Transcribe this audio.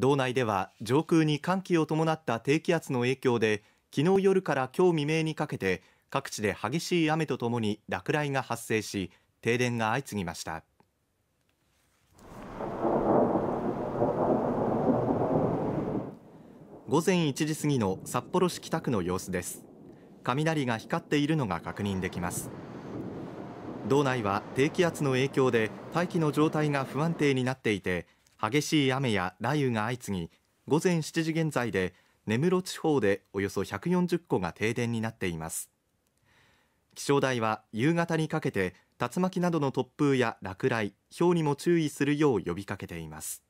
道内では上空に寒気を伴った低気圧の影響で昨日夜から今日未明にかけて各地で激しい雨とともに落雷が発生し停電が相次ぎました午前1時過ぎの札幌市北区の様子です雷が光っているのが確認できます道内は低気圧の影響で大気の状態が不安定になっていて激しい雨や雷雨が相次ぎ午前7時現在で根室地方でおよそ140戸が停電になっています気象台は夕方にかけて竜巻などの突風や落雷、氷にも注意するよう呼びかけています。